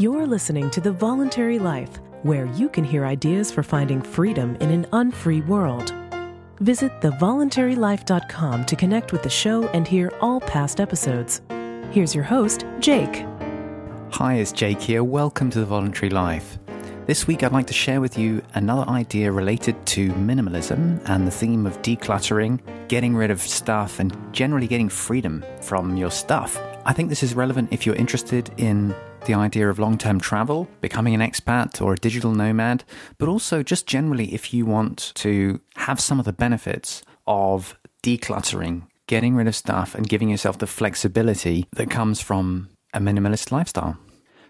You're listening to The Voluntary Life, where you can hear ideas for finding freedom in an unfree world. Visit thevoluntarylife.com to connect with the show and hear all past episodes. Here's your host, Jake. Hi, it's Jake here. Welcome to The Voluntary Life. This week, I'd like to share with you another idea related to minimalism and the theme of decluttering, getting rid of stuff, and generally getting freedom from your stuff. I think this is relevant if you're interested in the idea of long term travel, becoming an expat or a digital nomad, but also just generally if you want to have some of the benefits of decluttering, getting rid of stuff, and giving yourself the flexibility that comes from a minimalist lifestyle.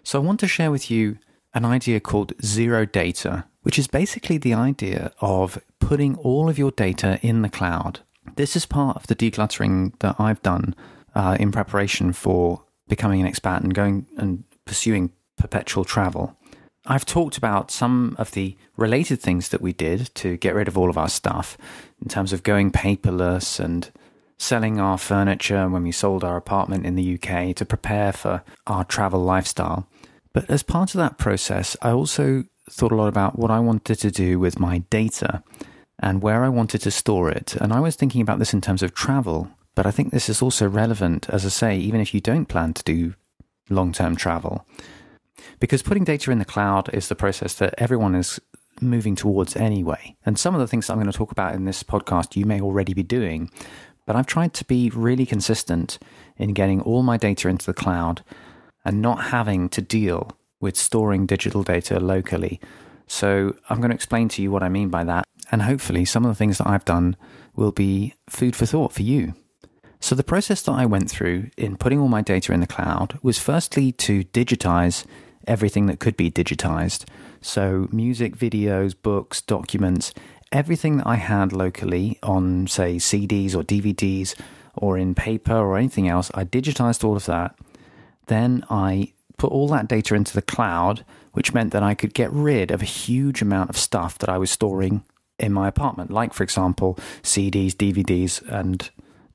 So, I want to share with you an idea called zero data, which is basically the idea of putting all of your data in the cloud. This is part of the decluttering that I've done uh, in preparation for becoming an expat and going and pursuing perpetual travel. I've talked about some of the related things that we did to get rid of all of our stuff in terms of going paperless and selling our furniture when we sold our apartment in the UK to prepare for our travel lifestyle. But as part of that process, I also thought a lot about what I wanted to do with my data and where I wanted to store it. And I was thinking about this in terms of travel, but I think this is also relevant, as I say, even if you don't plan to do long term travel. Because putting data in the cloud is the process that everyone is moving towards anyway. And some of the things that I'm going to talk about in this podcast, you may already be doing, but I've tried to be really consistent in getting all my data into the cloud and not having to deal with storing digital data locally. So I'm going to explain to you what I mean by that. And hopefully, some of the things that I've done will be food for thought for you. So, the process that I went through in putting all my data in the cloud was firstly to digitize everything that could be digitized. So, music, videos, books, documents, everything that I had locally on, say, CDs or DVDs or in paper or anything else, I digitized all of that. Then I put all that data into the cloud, which meant that I could get rid of a huge amount of stuff that I was storing in my apartment, like, for example, CDs, DVDs, and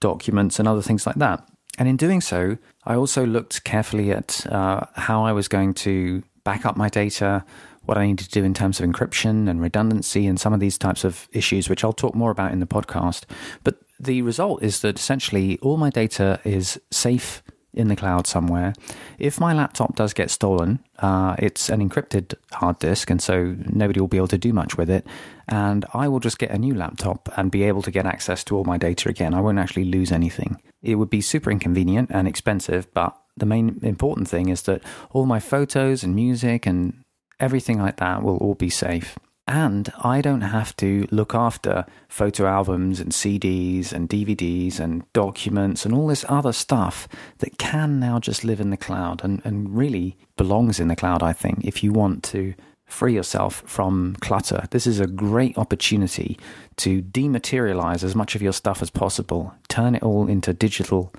documents and other things like that. And in doing so, I also looked carefully at uh, how I was going to back up my data, what I needed to do in terms of encryption and redundancy, and some of these types of issues, which I'll talk more about in the podcast. But the result is that essentially all my data is safe in the cloud somewhere. If my laptop does get stolen, uh, it's an encrypted hard disk, and so nobody will be able to do much with it. And I will just get a new laptop and be able to get access to all my data again. I won't actually lose anything. It would be super inconvenient and expensive, but the main important thing is that all my photos and music and everything like that will all be safe. And I don't have to look after photo albums and CDs and DVDs and documents and all this other stuff that can now just live in the cloud and, and really belongs in the cloud, I think, if you want to free yourself from clutter. This is a great opportunity to dematerialize as much of your stuff as possible, turn it all into digital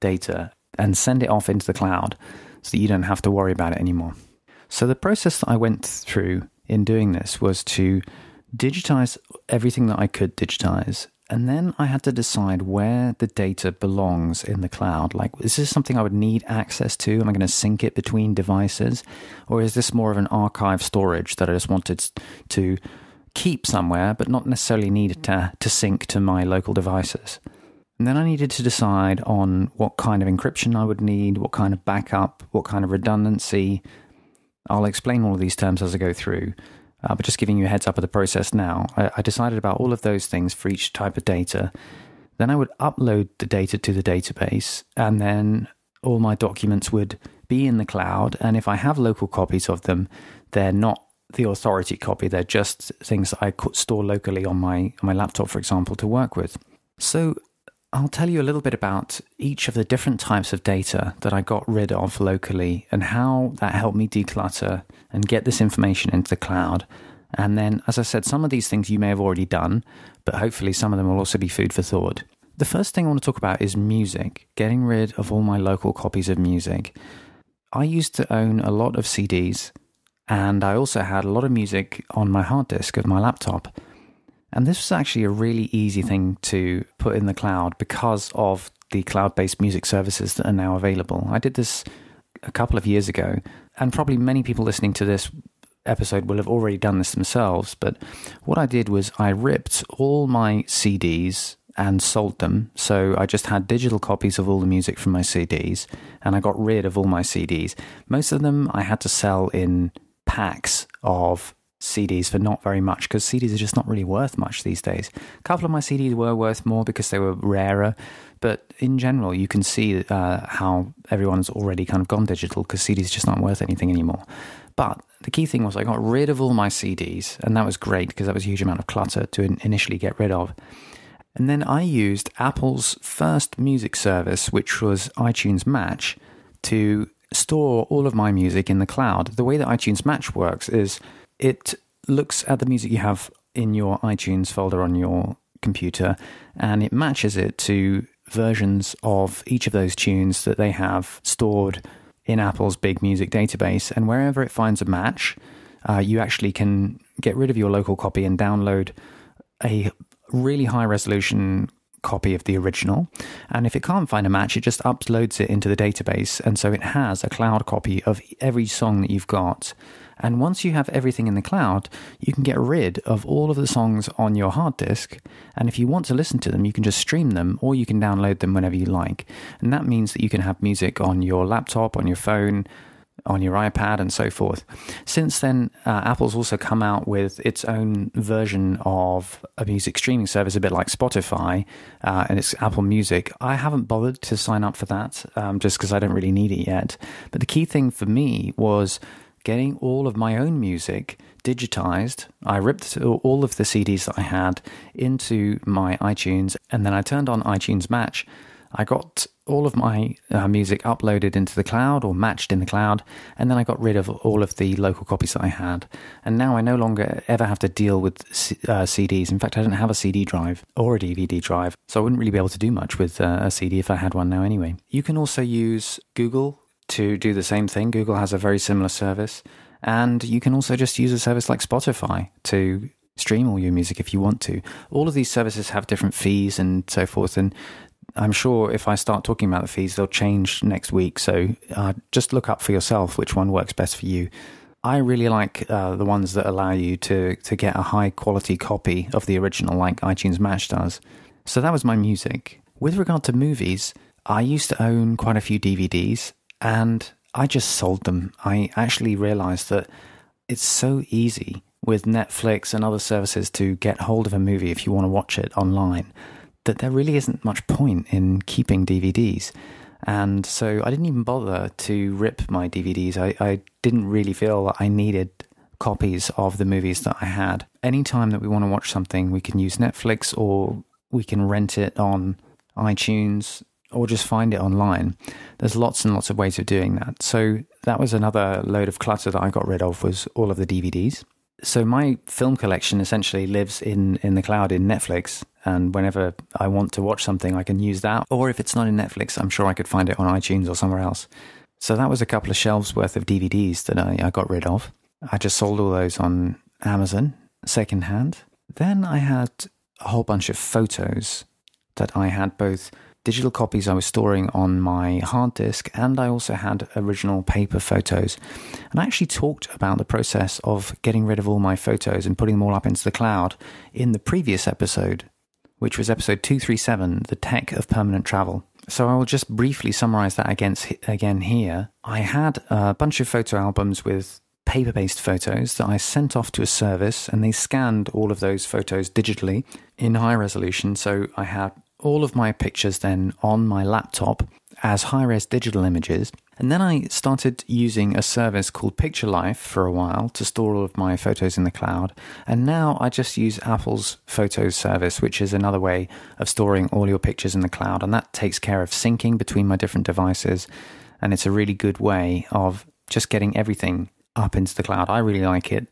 data, and send it off into the cloud so that you don't have to worry about it anymore. So, the process that I went through in doing this was to digitize everything that I could digitize. And then I had to decide where the data belongs in the cloud. Like, is this something I would need access to? Am I going to sync it between devices? Or is this more of an archive storage that I just wanted to keep somewhere, but not necessarily need to, to sync to my local devices? And then I needed to decide on what kind of encryption I would need, what kind of backup, what kind of redundancy, I'll explain all of these terms as I go through, uh, but just giving you a heads up of the process now. I, I decided about all of those things for each type of data. Then I would upload the data to the database, and then all my documents would be in the cloud. And if I have local copies of them, they're not the authority copy. They're just things that I could store locally on my on my laptop, for example, to work with. So I'll tell you a little bit about each of the different types of data that I got rid of locally and how that helped me declutter and get this information into the cloud. And then, as I said, some of these things you may have already done, but hopefully some of them will also be food for thought. The first thing I want to talk about is music, getting rid of all my local copies of music. I used to own a lot of CDs, and I also had a lot of music on my hard disk of my laptop. And this was actually a really easy thing to put in the cloud because of the cloud based music services that are now available. I did this a couple of years ago, and probably many people listening to this episode will have already done this themselves. But what I did was I ripped all my CDs and sold them. So I just had digital copies of all the music from my CDs, and I got rid of all my CDs. Most of them I had to sell in packs of CDs for not very much because CDs are just not really worth much these days. A couple of my CDs were worth more because they were rarer, but in general, you can see uh, how everyone's already kind of gone digital because CDs just aren't worth anything anymore. But the key thing was I got rid of all my CDs, and that was great because that was a huge amount of clutter to in initially get rid of. And then I used Apple's first music service, which was iTunes Match, to store all of my music in the cloud. The way that iTunes Match works is it looks at the music you have in your iTunes folder on your computer and it matches it to versions of each of those tunes that they have stored in Apple's big music database. And wherever it finds a match, uh, you actually can get rid of your local copy and download a really high resolution copy of the original. And if it can't find a match, it just uploads it into the database. And so it has a cloud copy of every song that you've got. And once you have everything in the cloud, you can get rid of all of the songs on your hard disk. And if you want to listen to them, you can just stream them or you can download them whenever you like. And that means that you can have music on your laptop, on your phone, on your iPad, and so forth. Since then, uh, Apple's also come out with its own version of a music streaming service, a bit like Spotify, uh, and it's Apple Music. I haven't bothered to sign up for that um, just because I don't really need it yet. But the key thing for me was getting all of my own music digitized. I ripped all of the CDs that I had into my iTunes and then I turned on iTunes Match. I got all of my uh, music uploaded into the cloud or matched in the cloud, and then I got rid of all of the local copies that I had. And now I no longer ever have to deal with C uh, CDs. In fact, I don't have a CD drive or a DVD drive, so I wouldn't really be able to do much with uh, a CD if I had one now anyway. You can also use Google to do the same thing. Google has a very similar service. And you can also just use a service like Spotify to stream all your music if you want to. All of these services have different fees and so forth. And I'm sure if I start talking about the fees, they'll change next week. So uh, just look up for yourself which one works best for you. I really like uh, the ones that allow you to to get a high quality copy of the original, like iTunes Match does. So that was my music. With regard to movies, I used to own quite a few DVDs, and I just sold them. I actually realized that it's so easy with Netflix and other services to get hold of a movie if you want to watch it online that there really isn't much point in keeping DVDs. And so I didn't even bother to rip my DVDs. I, I didn't really feel that I needed copies of the movies that I had. Anytime that we want to watch something, we can use Netflix or we can rent it on iTunes or just find it online. There's lots and lots of ways of doing that. So that was another load of clutter that I got rid of was all of the DVDs. So my film collection essentially lives in in the cloud in Netflix and whenever I want to watch something I can use that or if it's not in Netflix I'm sure I could find it on iTunes or somewhere else. So that was a couple of shelves worth of DVDs that I, I got rid of. I just sold all those on Amazon secondhand. Then I had a whole bunch of photos that I had both digital copies I was storing on my hard disk, and I also had original paper photos. And I actually talked about the process of getting rid of all my photos and putting them all up into the cloud in the previous episode, which was episode 237 The Tech of Permanent Travel. So I will just briefly summarize that against, again here. I had a bunch of photo albums with paper based photos that I sent off to a service and they scanned all of those photos digitally in high resolution. So I had all of my pictures then on my laptop as high res digital images. And then I started using a service called Picture Life for a while to store all of my photos in the cloud. And now I just use Apple's Photos service, which is another way of storing all your pictures in the cloud. And that takes care of syncing between my different devices. And it's a really good way of just getting everything up into the cloud. I really like it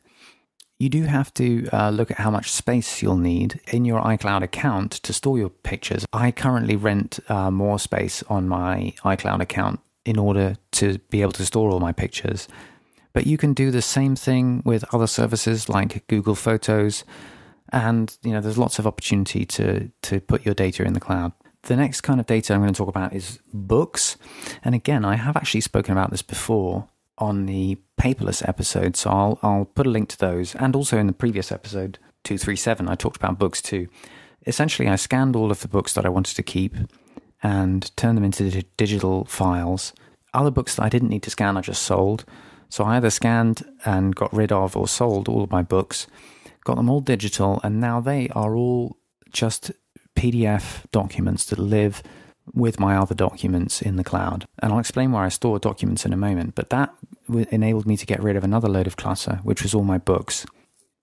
you do have to uh, look at how much space you'll need in your iCloud account to store your pictures. I currently rent uh, more space on my iCloud account in order to be able to store all my pictures. But you can do the same thing with other services like Google Photos, and you know there's lots of opportunity to to put your data in the cloud. The next kind of data I'm going to talk about is books, and again I have actually spoken about this before on the paperless episode, so I'll, I'll put a link to those. And also in the previous episode, 237, I talked about books too. Essentially, I scanned all of the books that I wanted to keep and turned them into digital files. Other books that I didn't need to scan, I just sold. So I either scanned and got rid of or sold all of my books, got them all digital, and now they are all just PDF documents that live with my other documents in the cloud. And I'll explain why I store documents in a moment, but that enabled me to get rid of another load of clutter, which was all my books.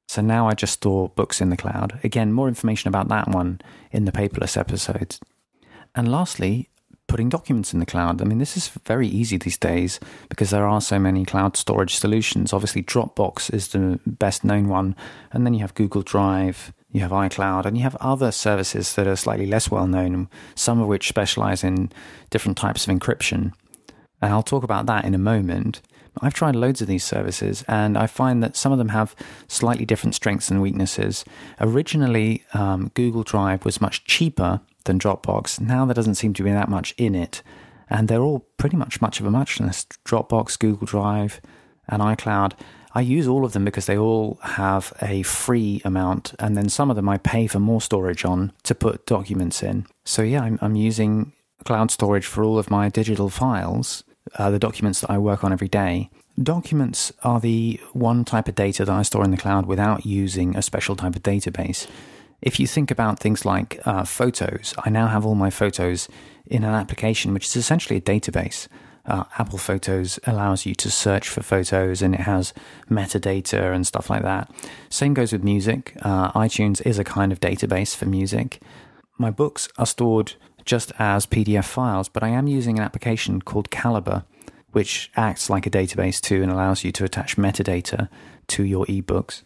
So now I just store books in the cloud. Again, more information about that one in the paperless episodes. And lastly, putting documents in the cloud. I mean, this is very easy these days because there are so many cloud storage solutions. Obviously, Dropbox is the best known one, and then you have Google Drive, you have iCloud, and you have other services that are slightly less well known, some of which specialize in different types of encryption. And I'll talk about that in a moment. I've tried loads of these services, and I find that some of them have slightly different strengths and weaknesses. Originally, um, Google Drive was much cheaper than Dropbox. Now there doesn't seem to be that much in it, and they're all pretty much much of a muchness. Dropbox, Google Drive, and iCloud I use all of them because they all have a free amount, and then some of them I pay for more storage on to put documents in. So yeah, I'm, I'm using cloud storage for all of my digital files, uh, the documents that I work on every day. Documents are the one type of data that I store in the cloud without using a special type of database. If you think about things like uh, photos, I now have all my photos in an application which is essentially a database uh, Apple Photos allows you to search for photos and it has metadata and stuff like that. Same goes with music. Uh, iTunes is a kind of database for music. My books are stored just as PDF files, but I am using an application called Caliber, which acts like a database too and allows you to attach metadata to your ebooks.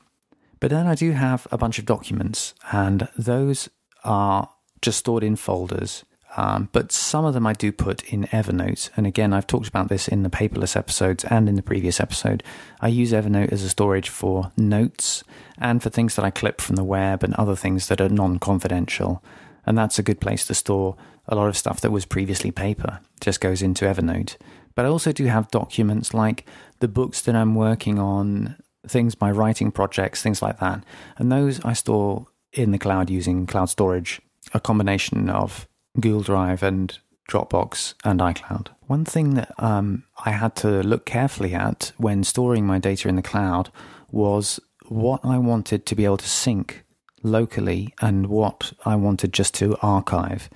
But then I do have a bunch of documents, and those are just stored in folders um, but some of them I do put in Evernote. And again, I've talked about this in the paperless episodes and in the previous episode. I use Evernote as a storage for notes and for things that I clip from the web and other things that are non confidential. And that's a good place to store a lot of stuff that was previously paper, it just goes into Evernote. But I also do have documents like the books that I'm working on, things, my writing projects, things like that. And those I store in the cloud using cloud storage, a combination of Google Drive and Dropbox and iCloud. One thing that um, I had to look carefully at when storing my data in the cloud was what I wanted to be able to sync locally and what I wanted just to archive.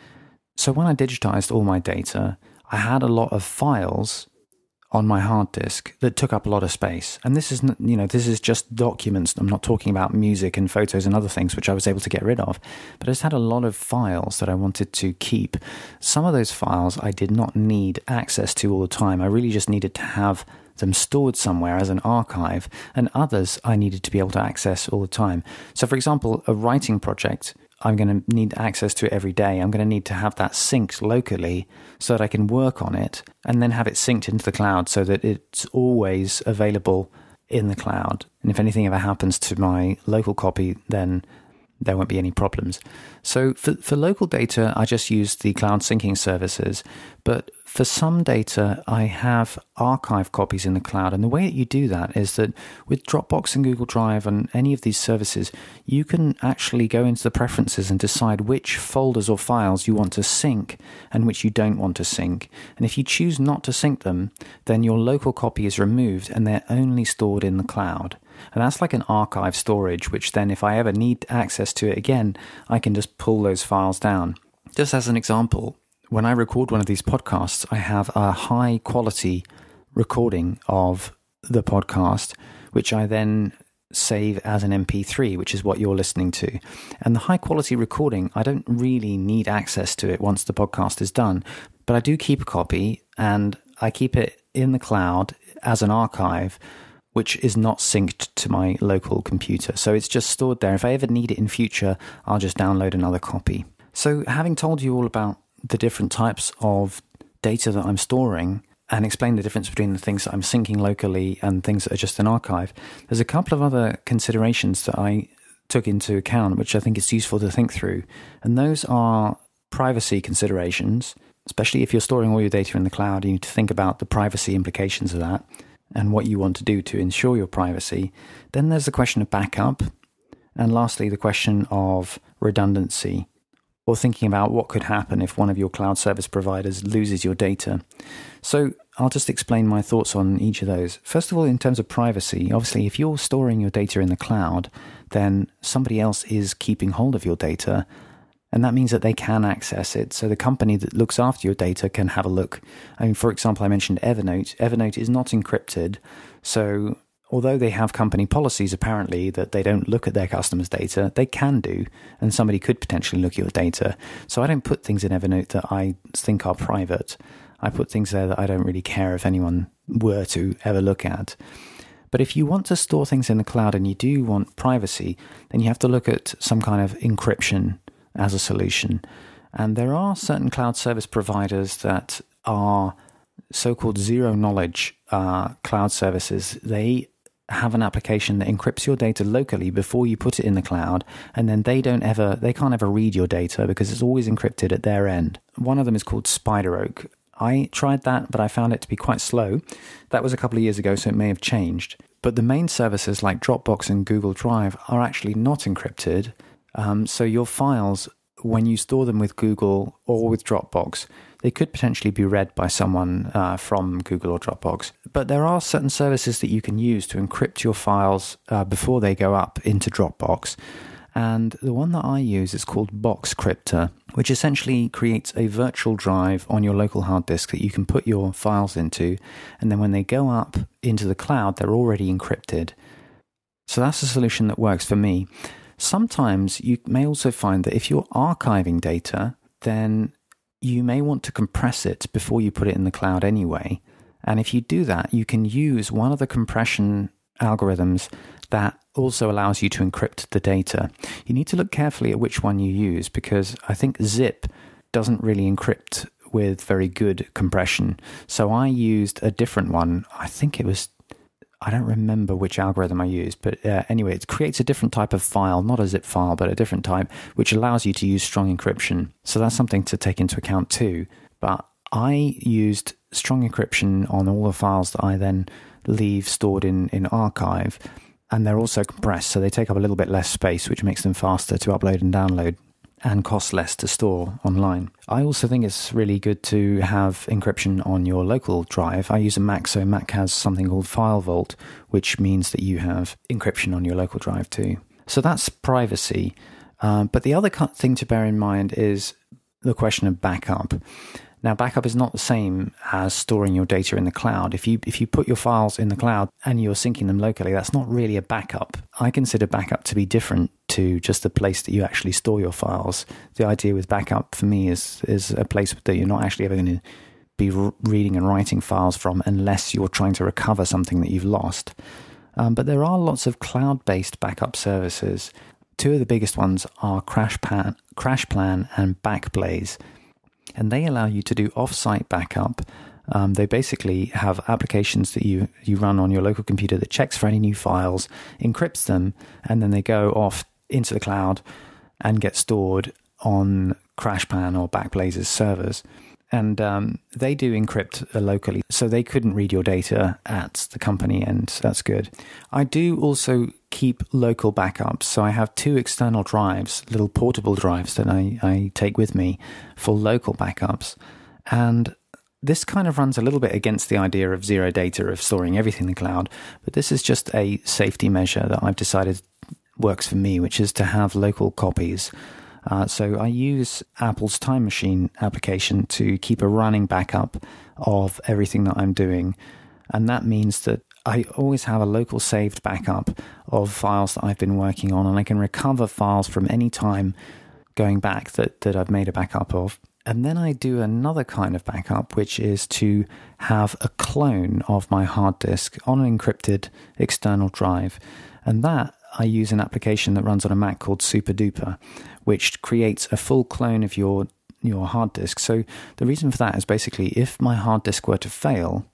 So when I digitized all my data, I had a lot of files on my hard disk that took up a lot of space. And this is, you know, this is just documents. I'm not talking about music and photos and other things, which I was able to get rid of. But I just had a lot of files that I wanted to keep. Some of those files I did not need access to all the time. I really just needed to have them stored somewhere as an archive, and others I needed to be able to access all the time. So, for example, a writing project I'm going to need access to it every day. I'm going to need to have that synced locally so that I can work on it and then have it synced into the cloud so that it's always available in the cloud. And if anything ever happens to my local copy, then there won't be any problems. So for, for local data, I just use the cloud syncing services. But for some data, I have archive copies in the cloud. And the way that you do that is that with Dropbox and Google Drive and any of these services, you can actually go into the preferences and decide which folders or files you want to sync and which you don't want to sync. And if you choose not to sync them, then your local copy is removed and they're only stored in the cloud. And that's like an archive storage, which then, if I ever need access to it again, I can just pull those files down. Just as an example, when I record one of these podcasts, I have a high quality recording of the podcast, which I then save as an MP3, which is what you're listening to. And the high quality recording, I don't really need access to it once the podcast is done, but I do keep a copy and I keep it in the cloud as an archive, which is not synced to my local computer. So it's just stored there. If I ever need it in future, I'll just download another copy. So, having told you all about the different types of data that I'm storing and explain the difference between the things that I'm syncing locally and things that are just an archive. There's a couple of other considerations that I took into account, which I think it's useful to think through, and those are privacy considerations, especially if you're storing all your data in the cloud, you need to think about the privacy implications of that and what you want to do to ensure your privacy. Then there's the question of backup, and lastly, the question of redundancy or thinking about what could happen if one of your cloud service providers loses your data. So I'll just explain my thoughts on each of those. First of all, in terms of privacy, obviously, if you're storing your data in the cloud, then somebody else is keeping hold of your data. And that means that they can access it. So the company that looks after your data can have a look. I mean, for example, I mentioned Evernote. Evernote is not encrypted. So although they have company policies apparently that they don't look at their customers' data, they can do, and somebody could potentially look at your data. So I don't put things in Evernote that I think are private. I put things there that I don't really care if anyone were to ever look at. But if you want to store things in the cloud and you do want privacy, then you have to look at some kind of encryption as a solution. And there are certain cloud service providers that are so called zero knowledge uh, cloud services. They have an application that encrypts your data locally before you put it in the cloud and then they don't ever they can't ever read your data because it's always encrypted at their end one of them is called spider oak i tried that but i found it to be quite slow that was a couple of years ago so it may have changed but the main services like dropbox and google drive are actually not encrypted um, so your files when you store them with Google or with Dropbox, they could potentially be read by someone uh, from Google or Dropbox. But there are certain services that you can use to encrypt your files uh, before they go up into Dropbox. And the one that I use is called Boxcryptor, which essentially creates a virtual drive on your local hard disk that you can put your files into. And then when they go up into the cloud, they're already encrypted. So that's a solution that works for me. Sometimes you may also find that if you're archiving data, then you may want to compress it before you put it in the cloud anyway. And if you do that, you can use one of the compression algorithms that also allows you to encrypt the data. You need to look carefully at which one you use because I think zip doesn't really encrypt with very good compression. So I used a different one. I think it was I don't remember which algorithm I used, but uh, anyway, it creates a different type of file, not a zip file, but a different type, which allows you to use strong encryption. So that's something to take into account too. But I used strong encryption on all the files that I then leave stored in, in archive, and they're also compressed, so they take up a little bit less space, which makes them faster to upload and download and cost less to store online. I also think it's really good to have encryption on your local drive. I use a Mac, so Mac has something called File Vault, which means that you have encryption on your local drive too. So that's privacy. Um, but the other thing to bear in mind is the question of backup. Now, backup is not the same as storing your data in the cloud. If you if you put your files in the cloud and you're syncing them locally, that's not really a backup. I consider backup to be different to just the place that you actually store your files. The idea with backup for me is is a place that you're not actually ever going to be reading and writing files from unless you're trying to recover something that you've lost. Um, but there are lots of cloud-based backup services. Two of the biggest ones are CrashPlan, CrashPlan and Backblaze and they allow you to do off-site backup. Um, they basically have applications that you, you run on your local computer that checks for any new files, encrypts them, and then they go off into the cloud and get stored on CrashPlan or Backblaze's servers and um, they do encrypt uh, locally, so they couldn't read your data at the company and that's good. I do also keep local backups, so I have two external drives, little portable drives that I, I take with me for local backups, and this kind of runs a little bit against the idea of zero data of storing everything in the cloud, but this is just a safety measure that I've decided works for me, which is to have local copies uh, so I use Apple's Time Machine application to keep a running backup of everything that I'm doing. And that means that I always have a local saved backup of files that I've been working on, and I can recover files from any time going back that, that I've made a backup of. And then I do another kind of backup, which is to have a clone of my hard disk on an encrypted external drive. And that I use an application that runs on a Mac called SuperDuper. Duper which creates a full clone of your your hard disk. So the reason for that is basically if my hard disk were to fail,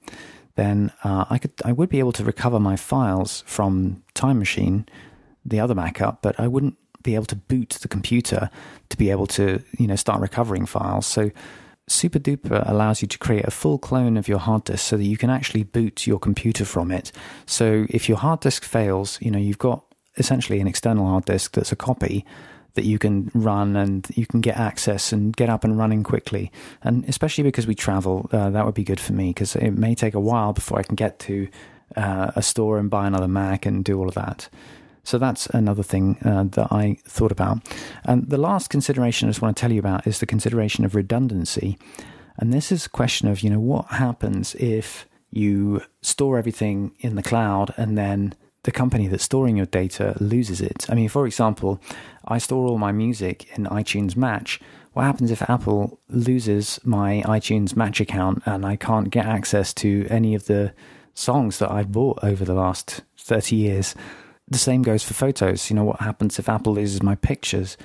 then uh, I could I would be able to recover my files from Time Machine, the other Mac up, but I wouldn't be able to boot the computer to be able to you know start recovering files. So Super Duper allows you to create a full clone of your hard disk so that you can actually boot your computer from it. So if your hard disk fails, you know you've got essentially an external hard disk that's a copy that you can run and you can get access and get up and running quickly. And especially because we travel, uh, that would be good for me because it may take a while before I can get to uh, a store and buy another Mac and do all of that. So that's another thing uh, that I thought about. And the last consideration I just want to tell you about is the consideration of redundancy. And this is a question of, you know, what happens if you store everything in the cloud and then the company that's storing your data loses it. I mean, for example, I store all my music in iTunes Match. What happens if Apple loses my iTunes Match account and I can't get access to any of the songs that I've bought over the last 30 years? The same goes for photos. You know, what happens if Apple loses my pictures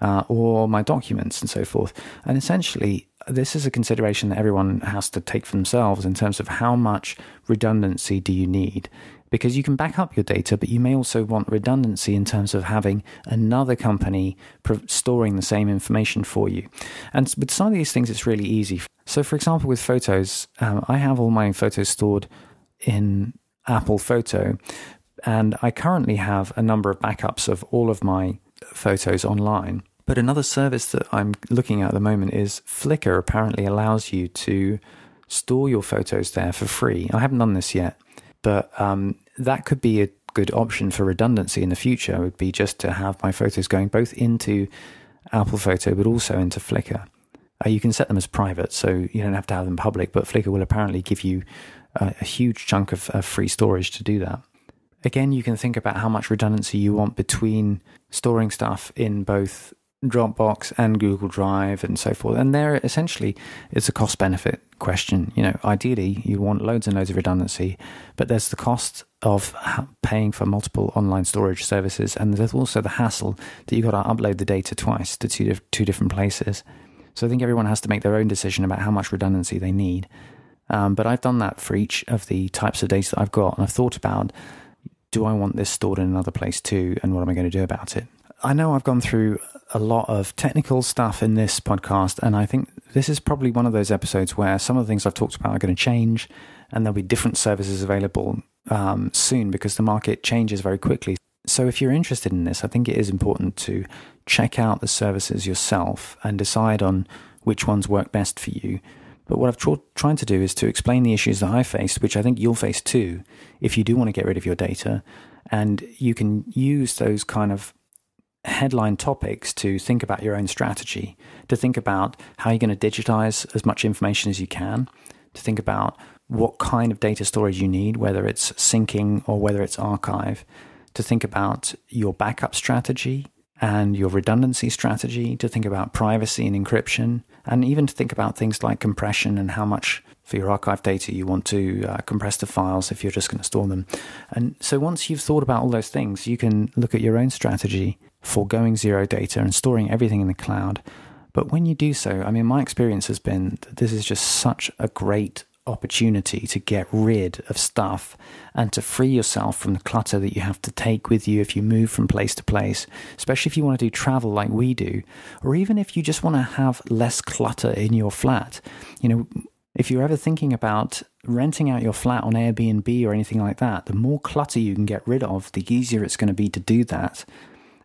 uh, or my documents and so forth? And essentially, this is a consideration that everyone has to take for themselves in terms of how much redundancy do you need because you can back up your data, but you may also want redundancy in terms of having another company storing the same information for you. And with some of these things, it's really easy. So, for example, with photos, um, I have all my photos stored in Apple Photo, and I currently have a number of backups of all of my photos online. But another service that I'm looking at at the moment is Flickr, apparently, allows you to store your photos there for free. I haven't done this yet but um, that could be a good option for redundancy in the future, would be just to have my photos going both into Apple Photo but also into Flickr. Uh, you can set them as private, so you don't have to have them public, but Flickr will apparently give you a, uh, a huge chunk of uh, free storage to do that. Again, you can think about how much redundancy you want between storing stuff in both Dropbox and Google Drive and so forth. And there essentially it's a cost benefit question. You know, ideally you want loads and loads of redundancy, but there's the cost of paying for multiple online storage services, and there's also the hassle that you've got to upload the data twice to two, two different places. So I think everyone has to make their own decision about how much redundancy they need. Um, but I've done that for each of the types of data that I've got, and I've thought about do I want this stored in another place too, and what am I going to do about it? I know I've gone through a lot of technical stuff in this podcast, and I think this is probably one of those episodes where some of the things I've talked about are going to change, and there'll be different services available um, soon because the market changes very quickly. So, if you're interested in this, I think it is important to check out the services yourself and decide on which ones work best for you. But what I've tr- tried to do is to explain the issues that I faced, which I think you'll face too if you do want to get rid of your data. And you can use those kind of headline topics to think about your own strategy, to think about how you're going to digitize as much information as you can, to think about what kind of data storage you need, whether it's syncing or whether it's archive, to think about your backup strategy and your redundancy strategy, to think about privacy and encryption, and even to think about things like compression and how much for your archive data you want to uh, compress the files if you're just going to store them. And so once you've thought about all those things, you can look at your own strategy foregoing zero data and storing everything in the cloud. But when you do so, I mean, my experience has been that this is just such a great opportunity to get rid of stuff and to free yourself from the clutter that you have to take with you if you move from place to place, especially if you want to do travel like we do, or even if you just want to have less clutter in your flat. You know, if you're ever thinking about renting out your flat on Airbnb or anything like that, the more clutter you can get rid of, the easier it's going to be to do that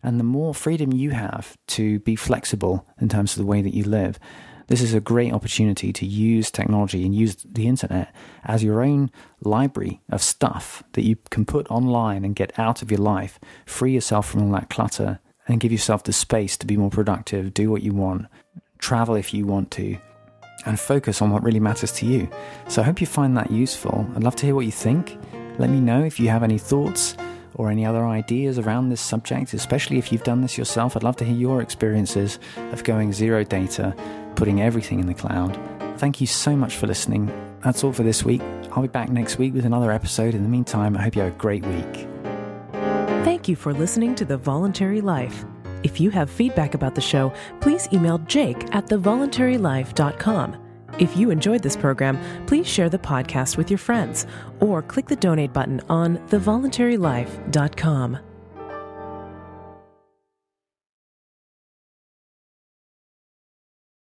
and the more freedom you have to be flexible in terms of the way that you live, this is a great opportunity to use technology and use the internet as your own library of stuff that you can put online and get out of your life, free yourself from all that clutter, and give yourself the space to be more productive, do what you want, travel if you want to, and focus on what really matters to you. So I hope you find that useful. I'd love to hear what you think. Let me know if you have any thoughts or any other ideas around this subject, especially if you've done this yourself. I'd love to hear your experiences of going zero data, putting everything in the cloud. Thank you so much for listening. That's all for this week. I'll be back next week with another episode. In the meantime, I hope you have a great week. Thank you for listening to The Voluntary Life. If you have feedback about the show, please email jake at thevoluntarylife.com. If you enjoyed this program, please share the podcast with your friends or click the donate button on thevoluntarylife.com.